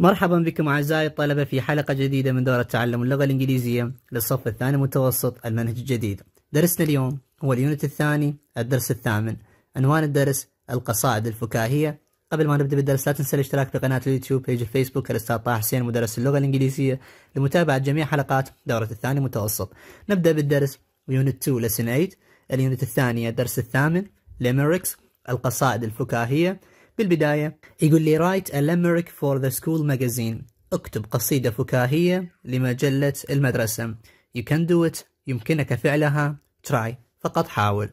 مرحبا بكم أعزائي الطلبة في حلقة جديدة من دورة تعلم اللغة الإنجليزية للصف الثاني متوسط المنهج الجديد درسنا اليوم هو اليونت الثاني الدرس الثامن عنوان الدرس القصائد الفكاهية قبل ما نبدأ بالدرس لا تنسى الاشتراك في قناة اليوتيوب بيج الفيسبوك الأستاذ طه حسين مدرس اللغة الإنجليزية لمتابعة جميع حلقات دورة الثاني متوسط نبدأ بالدرس يونت 2 لسن 8 اليونت الثانية الدرس الثامن ليمريكس القصائد الفكاهية بالبداية يقول لي write a limerick for the school magazine اكتب قصيدة فكاهية لمجلة المدرسة you can do it يمكنك فعلها try فقط حاول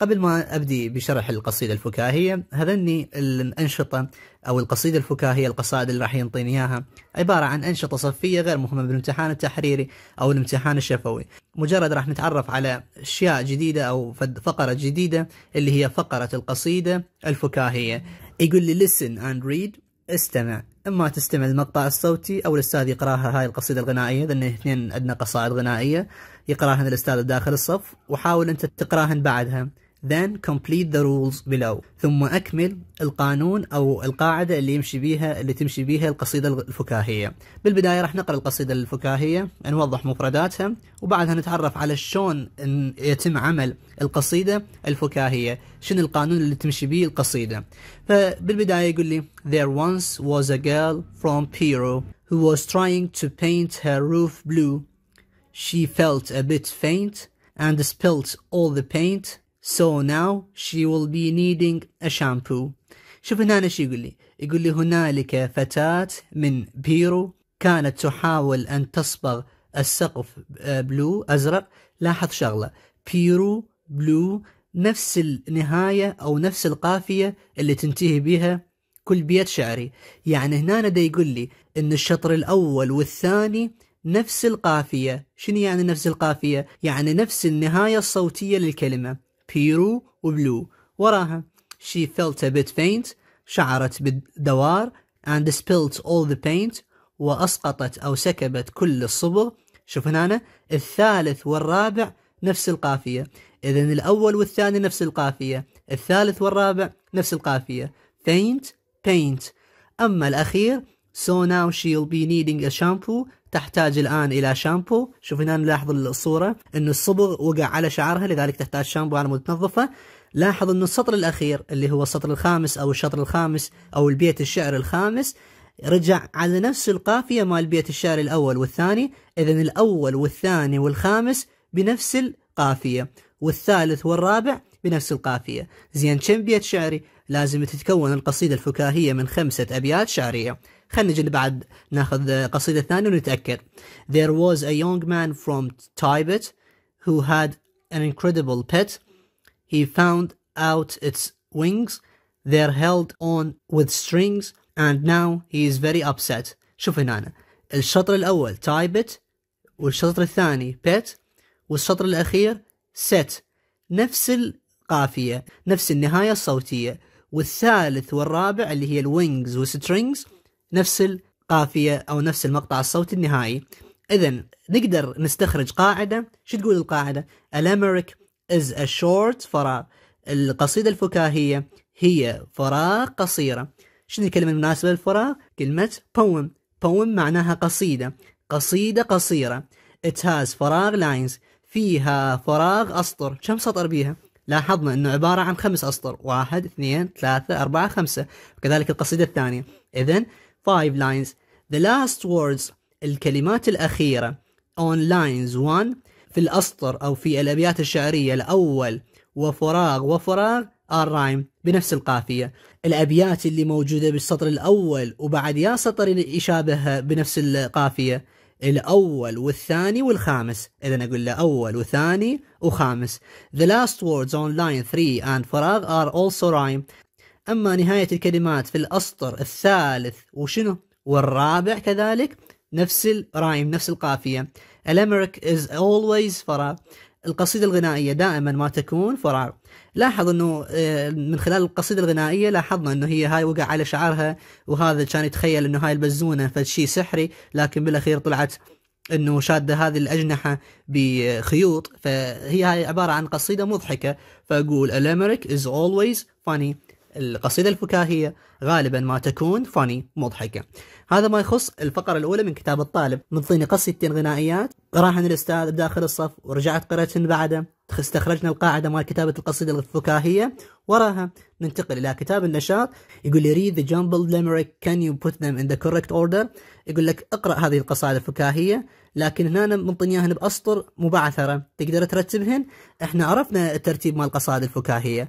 قبل ما أبدي بشرح القصيدة الفكاهية هذني الأنشطة أو القصيدة الفكاهية القصائد اللي راح ينطيني إياها عبارة عن أنشطة صفية غير مهمة بالامتحان التحريري أو الامتحان الشفوي مجرد راح نتعرف على أشياء جديدة أو فقرة جديدة اللي هي فقرة القصيدة الفكاهية يقول لي listen and read استمع اما تستمع للمقطع الصوتي او الاستاذ يقراها هاي القصيده الغنائيه لان اثنين عندنا قصائد غنائيه يقراهن الاستاذ داخل الصف وحاول انت تقراهن بعدها then complete the rules below ثم أكمل القانون أو القاعدة اللي يمشي بيها اللي تمشي بيها القصيدة الفكاهية بالبداية راح نقرأ القصيدة الفكاهية نوضح مفرداتها وبعدها نتعرف على شلون يتم عمل القصيدة الفكاهية شنو القانون اللي تمشي بيه القصيدة فبالبداية يقول لي There once was a girl from Peru who was trying to paint her roof blue She felt a bit faint and spilt all the paint So now she will be needing a shampoo. شوف هنا ايش يقول لي يقول لي هنالك فتاة من بيرو كانت تحاول أن تصبغ السقف آه، بلو أزرق لاحظ شغلة بيرو بلو نفس النهاية أو نفس القافية اللي تنتهي بها كل بيت شعري يعني هنا ده يقول لي أن الشطر الأول والثاني نفس القافية شنو يعني نفس القافية؟ يعني نفس النهاية الصوتية للكلمة بيرو وبلو وراها She felt a bit faint شعرت بالدوار and spilled all the paint وأسقطت أو سكبت كل الصبغ شوف هنا الثالث والرابع نفس القافية إذا الأول والثاني نفس القافية الثالث والرابع نفس القافية faint paint أما الأخير so now she'll be needing a shampoo تحتاج الآن إلى شامبو شوف هنا نلاحظ الصورة أن الصبغ وقع على شعرها لذلك تحتاج شامبو على مود تنظفه لاحظ أن السطر الأخير اللي هو السطر الخامس أو الشطر الخامس أو البيت الشعر الخامس رجع على نفس القافية مال بيت الشعر الأول والثاني إذا الأول والثاني والخامس بنفس القافية والثالث والرابع بنفس القافية زين كم بيت شعري لازم تتكون القصيدة الفكاهية من خمسة أبيات شعرية خلينا نجي بعد ناخذ قصيدة ثانية ونتأكد There was a young man from Tibet who had an incredible pet He found out its wings They're held on with strings and now he is very upset شوف هنا أنا. الشطر الأول تايبت والشطر الثاني pet والشطر الأخير set نفس القافية نفس النهاية الصوتية والثالث والرابع اللي هي الوينجز وسترينجز نفس القافية أو نفس المقطع الصوتي النهائي إذا نقدر نستخرج قاعدة شو تقول القاعدة الامريك is a short فراغ القصيدة الفكاهية هي فراغ قصيرة شنو الكلمة المناسبة للفراغ كلمة poem poem معناها قصيدة قصيدة قصيرة it has فراغ lines فيها فراغ أسطر كم سطر بيها لاحظنا أنه عبارة عن خمس أسطر واحد اثنين ثلاثة أربعة خمسة وكذلك القصيدة الثانية إذا five lines the last words الكلمات الأخيرة on lines one في الأسطر أو في الأبيات الشعرية الأول وفراغ وفراغ rhyme بنفس القافية الأبيات اللي موجودة بالسطر الأول وبعد يا سطر يشابهها بنفس القافية الأول والثاني والخامس إذا أقول له أول وثاني وخامس The last words on line 3 and فراغ are also rhyme أما نهاية الكلمات في الأسطر الثالث وشنو والرابع كذلك نفس الرايم نفس القافية الأمريك is always فراغ القصيدة الغنائية دائما ما تكون فراغ لاحظ انه آه، من خلال القصيدة الغنائية لاحظنا انه هي هاي وقع على شعرها وهذا كان يتخيل انه هاي البزونة فشي سحري لكن بالاخير طلعت انه شاده هذه الاجنحه بخيوط فهي هاي عباره عن قصيده مضحكه فاقول الامريك از اولويز فاني القصيدة الفكاهية غالبا ما تكون فاني مضحكة هذا ما يخص الفقرة الأولى من كتاب الطالب منطيني قصيدتين غنائيات قراهن الأستاذ بداخل الصف ورجعت قرأتهن بعده استخرجنا القاعدة مال كتابة القصيدة الفكاهية وراها ننتقل إلى كتاب النشاط يقول لي read the jumbled limerick can you put them in the correct order يقول لك اقرأ هذه القصائد الفكاهية لكن هنا منطنياهن بأسطر مبعثرة تقدر ترتبهن احنا عرفنا الترتيب مال القصائد الفكاهية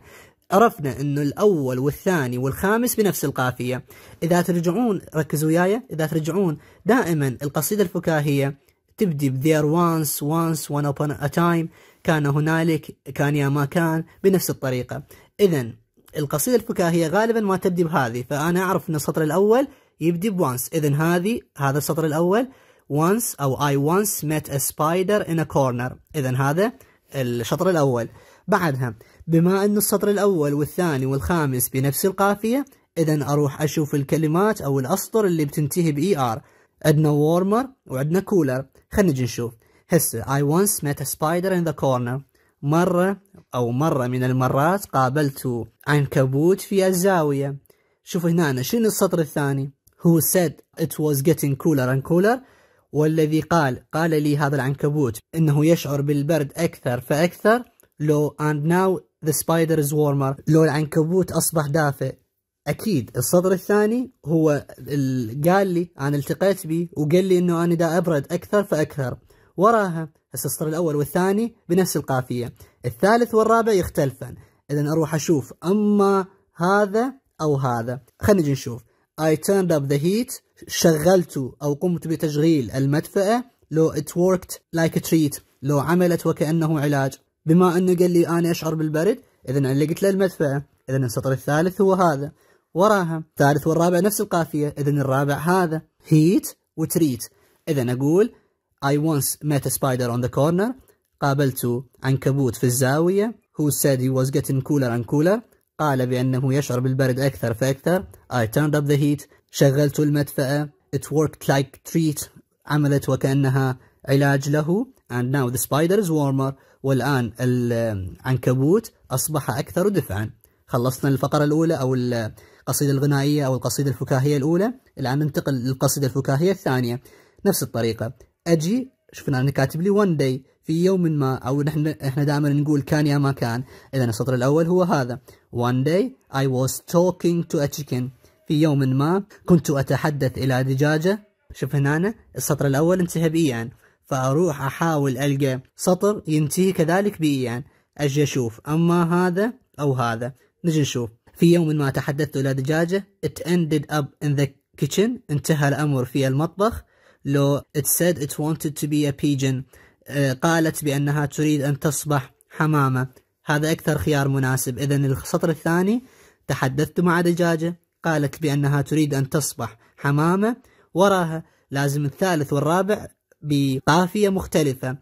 عرفنا انه الاول والثاني والخامس بنفس القافيه اذا ترجعون ركزوا وياي اذا ترجعون دائما القصيده الفكاهيه تبدي بذير وانس وانس وان upon a time كان هنالك كان يا ما كان بنفس الطريقه اذا القصيده الفكاهيه غالبا ما تبدي بهذه فانا اعرف ان السطر الاول يبدي بوانس اذا هذه هذا السطر الاول once او I once met a spider in a corner اذا هذا الشطر الاول بعدها بما أن السطر الأول والثاني والخامس بنفس القافية إذا أروح أشوف الكلمات أو الأسطر اللي بتنتهي بإي آر عندنا warmer وعندنا cooler خلينا نجي نشوف هسه I once met a spider in the corner مرة أو مرة من المرات قابلت عنكبوت في الزاوية شوف هنا أنا شنو السطر الثاني who said it was getting cooler and cooler والذي قال قال لي هذا العنكبوت انه يشعر بالبرد اكثر فاكثر لو and now ذا سبايدرز وورمر لو العنكبوت اصبح دافئ اكيد الصدر الثاني هو قال لي انا التقيت به وقال لي انه انا دا ابرد اكثر فاكثر وراها السطر الاول والثاني بنفس القافيه الثالث والرابع يختلفان اذا اروح اشوف اما هذا او هذا خلينا نجي نشوف I turned up the heat شغلت أو قمت بتشغيل المدفأة لو it worked like a treat لو عملت وكأنه علاج بما انه قال لي انا اشعر بالبرد اذا علقت له المدفع اذا السطر الثالث هو هذا وراها الثالث والرابع نفس القافيه اذا الرابع هذا هيت وتريت اذا اقول I once met a spider on the corner قابلت عنكبوت في الزاوية who said he was getting cooler and cooler قال بأنه يشعر بالبرد أكثر فأكثر I turned up the heat شغلت المدفأة it worked like treat عملت وكأنها علاج له and now the spider is warmer والآن العنكبوت أصبح أكثر دفعا خلصنا الفقرة الأولى أو القصيدة الغنائية أو القصيدة الفكاهية الأولى الآن ننتقل للقصيدة الفكاهية الثانية نفس الطريقة أجي شفنا أنا كاتب لي one day في يوم ما أو نحن إحنا دائما نقول كان يا ما كان إذا السطر الأول هو هذا one day I was talking to a chicken في يوم ما كنت أتحدث إلى دجاجة شوف هنا السطر الأول انتهى بإيان فأروح أحاول ألقى سطر ينتهي كذلك بإيان يعني أجي أشوف أما هذا أو هذا نجي نشوف في يوم ما تحدثت إلى دجاجة it ended up in the kitchen انتهى الأمر في المطبخ لو it said it wanted to be a pigeon آه، قالت بأنها تريد أن تصبح حمامة هذا أكثر خيار مناسب إذا السطر الثاني تحدثت مع دجاجة قالت بأنها تريد أن تصبح حمامة وراها لازم الثالث والرابع بقافية مختلفة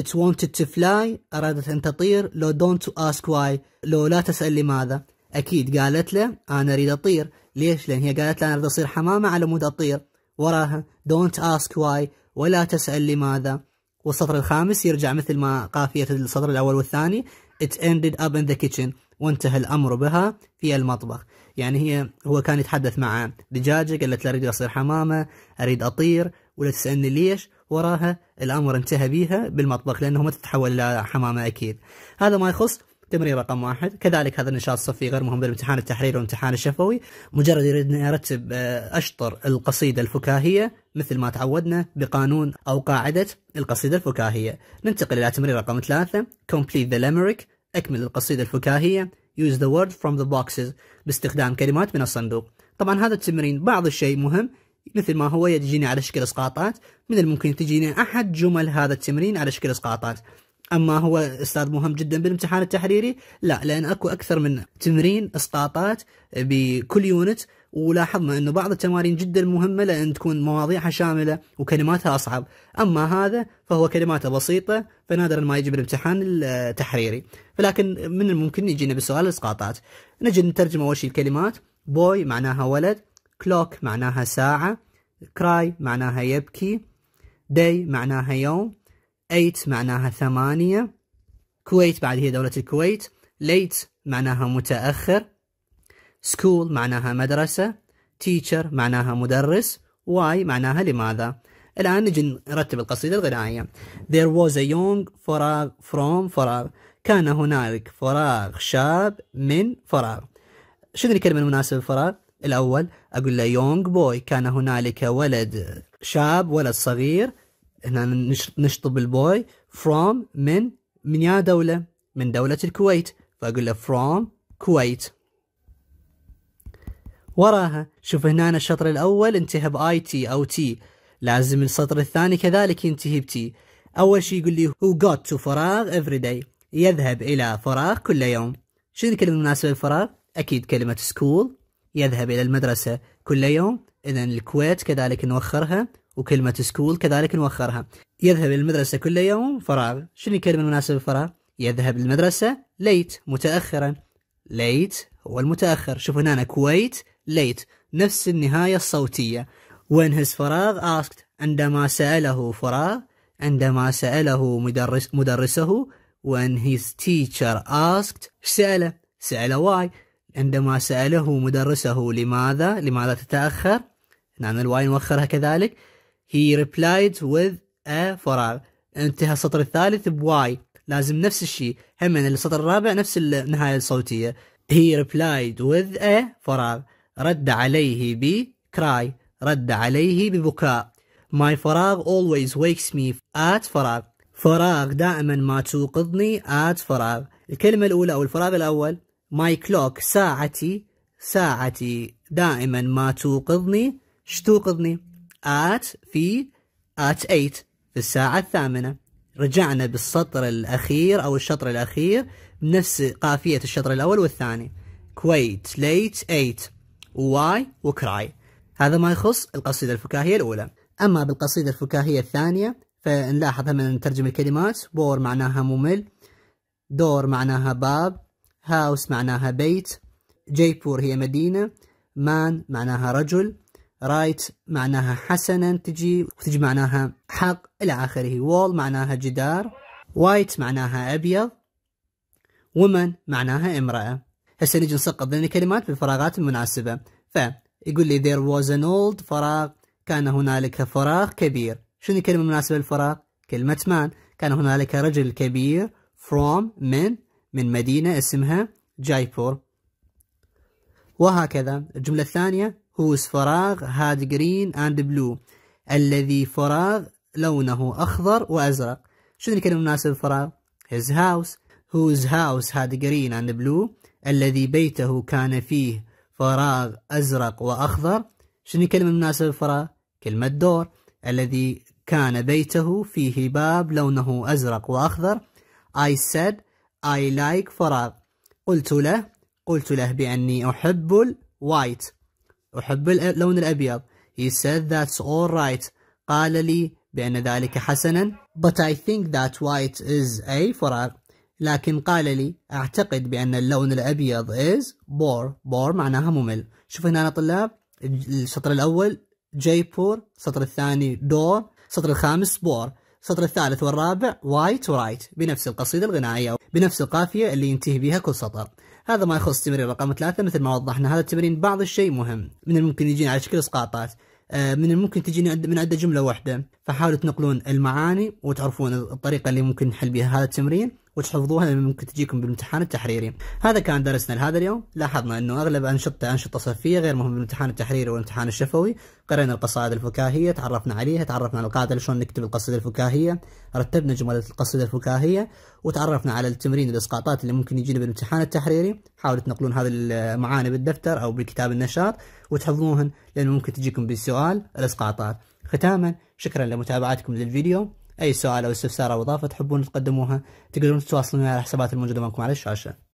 It wanted to fly أرادت أن تطير لو don't ask why لو لا تسأل لماذا أكيد قالت له أنا أريد أطير ليش لأن هي قالت له أنا أريد أصير حمامة على مود أطير وراها don't ask why ولا تسأل لماذا والسطر الخامس يرجع مثل ما قافية السطر الأول والثاني It ended up in the kitchen وانتهى الأمر بها في المطبخ يعني هي هو كان يتحدث مع دجاجة قالت له أريد أصير حمامة أريد أطير ولا تسألني ليش وراها الأمر انتهى بيها بالمطبخ لأنه ما تتحول إلى حمامة أكيد هذا ما يخص تمرين رقم واحد كذلك هذا النشاط الصفي غير مهم بالامتحان التحريري والامتحان الشفوي مجرد يريد يرتب آه، أشطر القصيدة الفكاهية مثل ما تعودنا بقانون أو قاعدة القصيدة الفكاهية ننتقل إلى تمرين رقم ثلاثة complete the limerick أكمل القصيدة الفكاهية use the word from the boxes باستخدام كلمات من الصندوق طبعا هذا التمرين بعض الشيء مهم مثل ما هو يجيني على شكل اسقاطات من الممكن تجيني احد جمل هذا التمرين على شكل اسقاطات اما هو استاذ مهم جدا بالامتحان التحريري لا لان اكو اكثر من تمرين اسقاطات بكل يونت ولاحظنا انه بعض التمارين جدا مهمه لان تكون مواضيعها شامله وكلماتها اصعب، اما هذا فهو كلماته بسيطه فنادرا ما يجي بالامتحان التحريري، ولكن من الممكن يجينا بسؤال الاسقاطات. نجي نترجم اول شيء الكلمات بوي معناها ولد، كلوك معناها ساعة كراي معناها يبكي داي معناها يوم ايت معناها ثمانية كويت بعد هي دولة الكويت ليت معناها متأخر سكول معناها مدرسة تيتشر معناها مدرس واي معناها لماذا الآن نجي نرتب القصيدة الغنائية There was a young فراغ from فراغ كان هنالك فراغ شاب من فراغ شنو الكلمة المناسبة للفراغ؟ الأول أقول له يونغ بوي كان هنالك ولد شاب ولد صغير هنا نشطب البوي from من من يا دولة من دولة الكويت فأقول له from كويت وراها شوف هنا الشطر الأول انتهى بآي تي أو تي لازم السطر الثاني كذلك ينتهي بتي أول شيء يقول لي هو got to فراغ every day يذهب إلى فراغ كل يوم شنو الكلمة المناسبة للفراغ؟ أكيد كلمة school يذهب إلى المدرسة كل يوم إذا الكويت كذلك نوخرها وكلمة سكول كذلك نوخرها يذهب إلى المدرسة كل يوم فراغ شنو الكلمة المناسبة للفراغ يذهب للمدرسة ليت متأخرا ليت هو المتأخر شوف هنا أنا كويت ليت نفس النهاية الصوتية وين his فراغ asked عندما سأله فراغ عندما سأله مدرس مدرسه when his teacher asked سأله سأله why عندما سأله مدرسه لماذا لماذا تتأخر نعم الواي نوخرها كذلك he replied with a فراغ انتهى السطر الثالث بواي لازم نفس الشيء هم يعني السطر الرابع نفس النهاية الصوتية he replied with a فراغ رد عليه ب cry رد عليه ببكاء my فراغ always wakes me at فراغ فراغ دائما ما توقظني at فراغ الكلمة الأولى أو الفراغ الأول ماي كلوك ساعتي ساعتي دائما ما توقظني شتوقظني آت في آت 8 في الساعة الثامنة رجعنا بالسطر الأخير أو الشطر الأخير نفس قافية الشطر الأول والثاني كويت ليت 8 واي وكراي هذا ما يخص القصيدة الفكاهية الأولى أما بالقصيدة الفكاهية الثانية فنلاحظ من ترجم الكلمات بور معناها ممل دور معناها باب هاوس معناها بيت جيبور هي مدينة مان معناها رجل رايت معناها حسنا تجي وتجي معناها حق إلى آخره وول معناها جدار وايت معناها أبيض ومن معناها امرأة هسه نجي نسقط ذني الكلمات بالفراغات المناسبة فيقول لي there was an old فراغ كان هنالك فراغ كبير شنو الكلمة المناسبة للفراغ؟ كلمة مان كان هنالك رجل كبير from من من مدينة اسمها جايبور وهكذا الجملة الثانية whose فراغ had green and blue الذي فراغ لونه أخضر وأزرق شنو الكلمة المناسبة للفراغ his house whose house had green and blue الذي بيته كان فيه فراغ أزرق وأخضر شنو الكلمة المناسبة للفراغ كلمة دور الذي كان بيته فيه باب لونه أزرق وأخضر I said I like فراغ قلت له قلت له بأني أحب الوايت أحب اللون الأبيض He said that's all right قال لي بأن ذلك حسنا But I think that white is a فراغ لكن قال لي أعتقد بأن اللون الأبيض is bore bore معناها ممل شوف هنا طلاب السطر الأول جيبور السطر الثاني دور السطر الخامس بور السطر الثالث والرابع وايت ورايت بنفس القصيدة الغنائية بنفس القافية اللي ينتهي بها كل سطر هذا ما يخص تمرين رقم ثلاثة مثل ما وضحنا هذا التمرين بعض الشيء مهم من الممكن يجينا على شكل اسقاطات آه، من الممكن تجيني من عدة جملة واحدة فحاولوا تنقلون المعاني وتعرفون الطريقة اللي ممكن نحل بها هذا التمرين وتحفظوها لان ممكن تجيكم بالامتحان التحريري. هذا كان درسنا لهذا اليوم، لاحظنا انه اغلب انشطه انشطه صفيه غير مهم بالامتحان التحريري والامتحان الشفوي، قرأنا القصائد الفكاهيه، تعرفنا عليها، تعرفنا على القاعده شلون نكتب القصيده الفكاهيه، رتبنا جمله القصيده الفكاهيه، وتعرفنا على التمرين الاسقاطات اللي ممكن يجينا بالامتحان التحريري، حاولوا تنقلون هذه المعاني بالدفتر او بالكتاب النشاط وتحفظوهن لان ممكن تجيكم بالسؤال الاسقاطات. ختاما شكرا لمتابعتكم للفيديو اي سؤال او استفسار او اضافه تحبون تقدموها تقدرون تتواصلون على الحسابات الموجوده امامكم على الشاشه